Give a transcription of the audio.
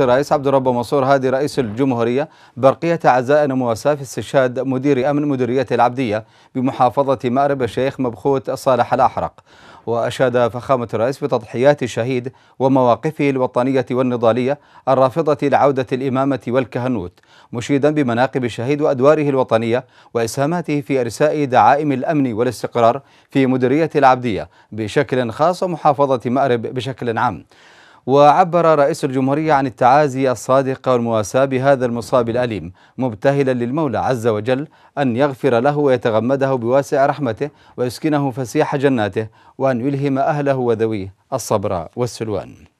نخبة الرئيس عبد الرب منصور هادي رئيس الجمهورية برقية عزاء ومواساة في استشهاد مدير أمن مديرية العبدية بمحافظة مأرب الشيخ مبخوت صالح الأحرق وأشاد فخامة الرئيس بتضحيات الشهيد ومواقفه الوطنية والنضالية الرافضة لعودة الإمامة والكهنوت مشيدا بمناقب الشهيد وأدواره الوطنية وإسهاماته في إرساء دعائم الأمن والاستقرار في مديرية العبدية بشكل خاص ومحافظة مأرب بشكل عام وعبر رئيس الجمهورية عن التعازي الصادق والمواساة بهذا المصاب الأليم مبتهلا للمولى عز وجل أن يغفر له ويتغمده بواسع رحمته ويسكنه فسيح جناته وأن يلهم أهله وذويه الصبر والسلوان